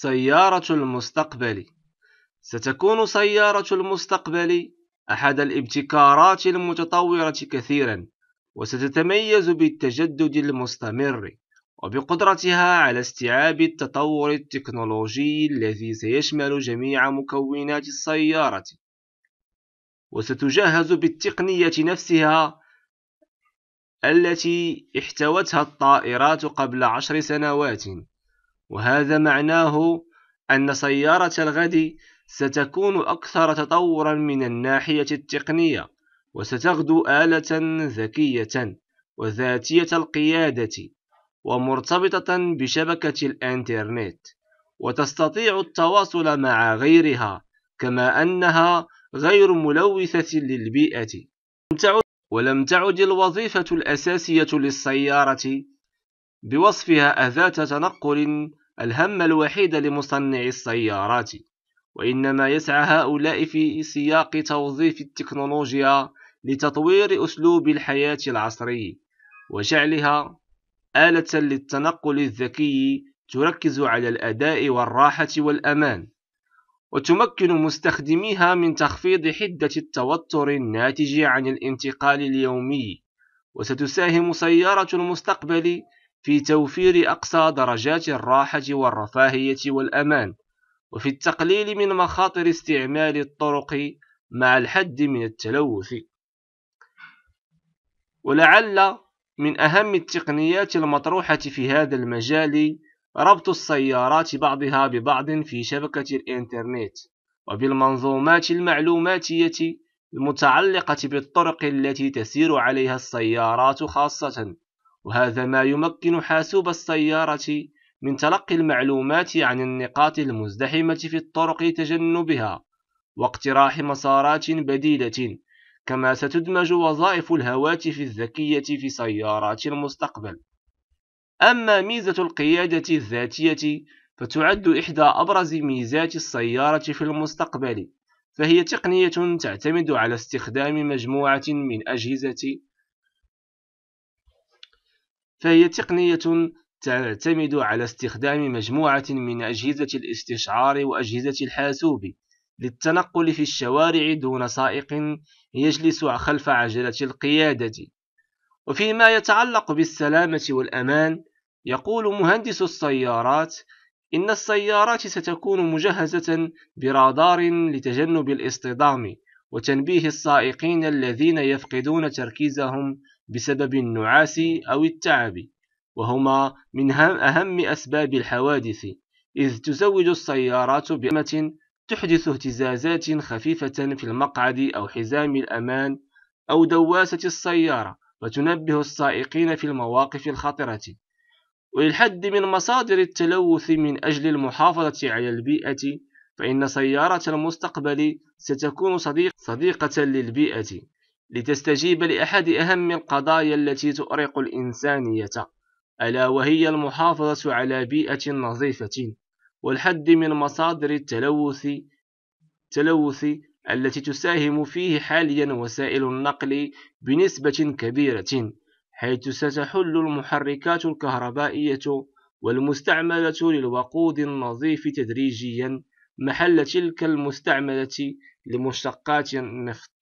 سيارة المستقبل ستكون سيارة المستقبل أحد الابتكارات المتطورة كثيرا وستتميز بالتجدد المستمر وبقدرتها على استيعاب التطور التكنولوجي الذي سيشمل جميع مكونات السيارة وستجهز بالتقنية نفسها التي احتوتها الطائرات قبل عشر سنوات وهذا معناه أن سيارة الغد ستكون أكثر تطورا من الناحية التقنية وستغدو آلة ذكية وذاتية القيادة ومرتبطة بشبكة الإنترنت وتستطيع التواصل مع غيرها كما أنها غير ملوثة للبيئة ولم تعد الوظيفة الأساسية للسيارة بوصفها أداة تنقل الهم الوحيد لمصنعي السيارات وإنما يسعى هؤلاء في سياق توظيف التكنولوجيا لتطوير أسلوب الحياة العصري وجعلها آلة للتنقل الذكي تركز على الأداء والراحة والأمان وتمكن مستخدميها من تخفيض حدة التوتر الناتج عن الانتقال اليومي وستساهم سيارة المستقبل في توفير أقصى درجات الراحة والرفاهية والأمان وفي التقليل من مخاطر استعمال الطرق مع الحد من التلوث ولعل من أهم التقنيات المطروحة في هذا المجال ربط السيارات بعضها ببعض في شبكة الإنترنت وبالمنظومات المعلوماتية المتعلقة بالطرق التي تسير عليها السيارات خاصة وهذا ما يمكن حاسوب السيارة من تلقي المعلومات عن النقاط المزدحمة في الطرق تجنبها واقتراح مسارات بديلة كما ستدمج وظائف الهواتف الذكية في سيارات المستقبل أما ميزة القيادة الذاتية فتعد إحدى أبرز ميزات السيارة في المستقبل فهي تقنية تعتمد على استخدام مجموعة من أجهزة فهي تقنية تعتمد على استخدام مجموعة من أجهزة الاستشعار وأجهزة الحاسوب للتنقل في الشوارع دون سائق يجلس خلف عجلة القيادة وفيما يتعلق بالسلامة والأمان يقول مهندس السيارات إن السيارات ستكون مجهزة برادار لتجنب الاصطدام وتنبيه السائقين الذين يفقدون تركيزهم بسبب النعاس أو التعب وهما من أهم أسباب الحوادث إذ تزود السيارات بأمة تحدث اهتزازات خفيفة في المقعد أو حزام الأمان أو دواسة السيارة وتنبه السائقين في المواقف الخطرة وللحد من مصادر التلوث من أجل المحافظة على البيئة فإن سيارة المستقبل ستكون صديق صديقة للبيئة لتستجيب لأحد أهم القضايا التي تؤرق الإنسانية ألا وهي المحافظة على بيئة نظيفة والحد من مصادر التلوث التلوث التي تساهم فيه حاليا وسائل النقل بنسبة كبيرة حيث ستحل المحركات الكهربائية والمستعملة للوقود النظيف تدريجيا محل تلك المستعملة لمشتقات النفط